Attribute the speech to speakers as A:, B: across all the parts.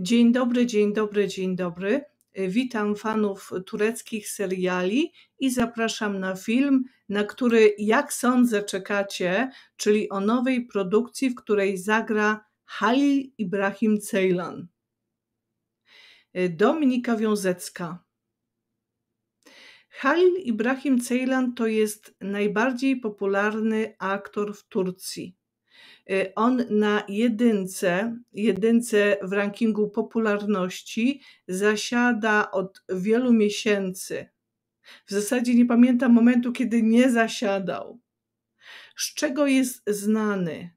A: Dzień dobry, dzień dobry, dzień dobry. E, witam fanów tureckich seriali i zapraszam na film, na który, jak sądzę, czekacie, czyli o nowej produkcji, w której zagra Halil Ibrahim Ceylan. E, Dominika Wiązecka. Halil Ibrahim Ceylan to jest najbardziej popularny aktor w Turcji. Y, on na jedynce, jedynce w rankingu popularności zasiada od wielu miesięcy. W zasadzie nie pamiętam momentu, kiedy nie zasiadał. Z czego jest znany?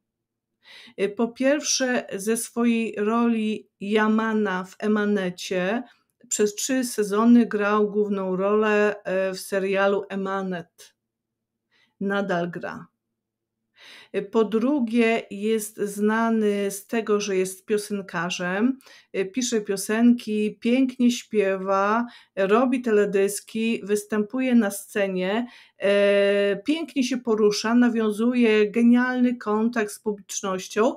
A: Y, po pierwsze, ze swojej roli Jamana w Emanecie przez trzy sezony grał główną rolę y, w serialu Emanet. Nadal gra. Po drugie, jest znany z tego, że jest piosenkarzem, e, pisze piosenki, pięknie śpiewa, robi teledyski, występuje na scenie, e, pięknie się porusza, nawiązuje genialny kontakt z publicznością.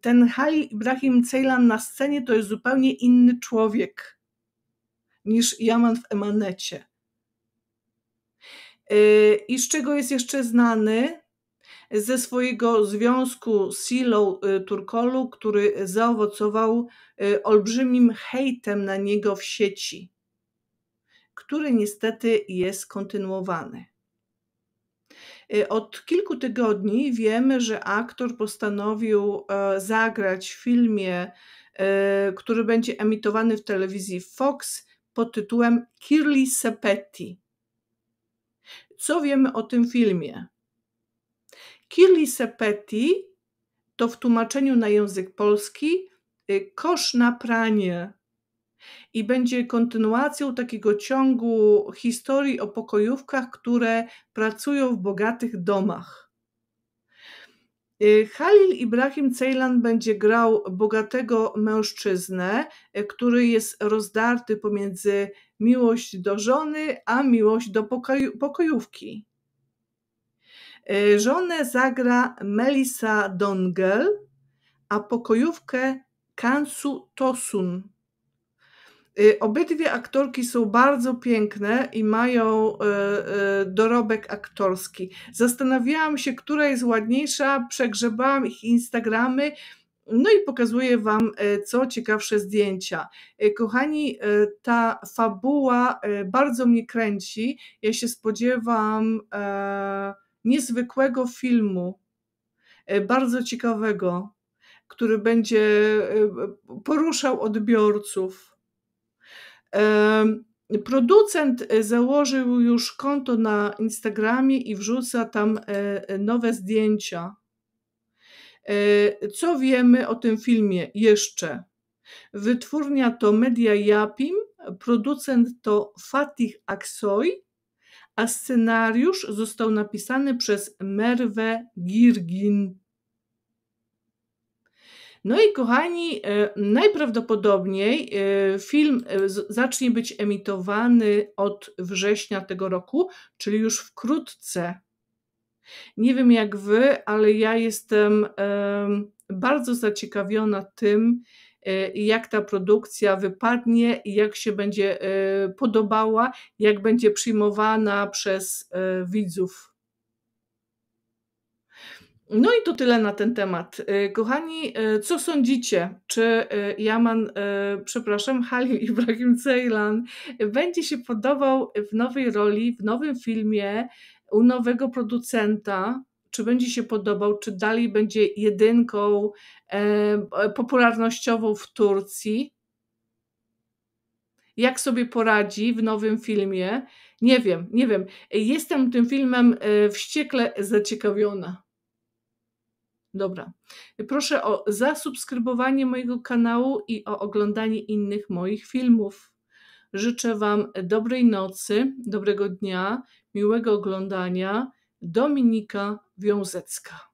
A: Ten Hali Ibrahim Ceylan na scenie to jest zupełnie inny człowiek niż Jaman w Emanecie. E, I z czego jest jeszcze znany? ze swojego związku z Silą y, Turkolu, który zaowocował y, olbrzymim hejtem na niego w sieci, który niestety jest kontynuowany. Y, od kilku tygodni wiemy, że aktor postanowił e, zagrać w filmie, e, który będzie emitowany w telewizji Fox pod tytułem Kirli Sepetti. Co wiemy o tym filmie? Kirli sepeti to w tłumaczeniu na język polski y, kosz na pranie. I będzie kontynuacją takiego ciągu historii o pokojówkach, które pracują w bogatych domach. Y, Halil Ibrahim Ceylan będzie grał bogatego mężczyznę, y, który jest rozdarty pomiędzy miłość do żony a miłość do pokojówki. E, żonę zagra Melisa Dongel, a pokojówkę Kansu Tosun. E, obydwie aktorki są bardzo piękne i mają e, dorobek aktorski. Zastanawiałam się, która jest ładniejsza, przegrzebałam ich Instagramy. No i pokazuję Wam co ciekawsze zdjęcia. Kochani, ta fabuła bardzo mnie kręci. Ja się spodziewam niezwykłego filmu, e, bardzo ciekawego, który będzie e, poruszał odbiorców. Producent e, założył już konto na Instagramie i wrzuca tam nowe zdjęcia. Co wiemy o tym filmie jeszcze? Wytwórnia to Media Japim, producent to Fatih Aksoy, a scenariusz został napisany przez Merwe Girgin. No i kochani, e, najprawdopodobniej e, film e, zacznie być emitowany od września tego roku, czyli już wkrótce. Nie wiem jak wy, ale ja jestem bardzo zaciekawiona tym, Y, jak ta produkcja wypadnie, jak się będzie y, podobała, jak będzie przyjmowana przez y, widzów. No i to tyle na ten temat. Kochani, co sądzicie? Czy Jaman, przepraszam, Halim Ibrahim Ceylan będzie się podobał w nowej roli, w nowym filmie u nowego producenta? czy będzie się podobał, czy dalej będzie jedynką e, e, popularnościową w Turcji. Jak sobie poradzi w nowym filmie? Nie wiem, nie wiem. Jestem tym filmem e, wściekle zaciekawiona. Dobra. Proszę o zasubskrybowanie mojego kanału i o oglądanie innych moich filmów. Życzę Wam dobrej nocy, dobrego dnia, miłego oglądania. Dominika Wiązecka.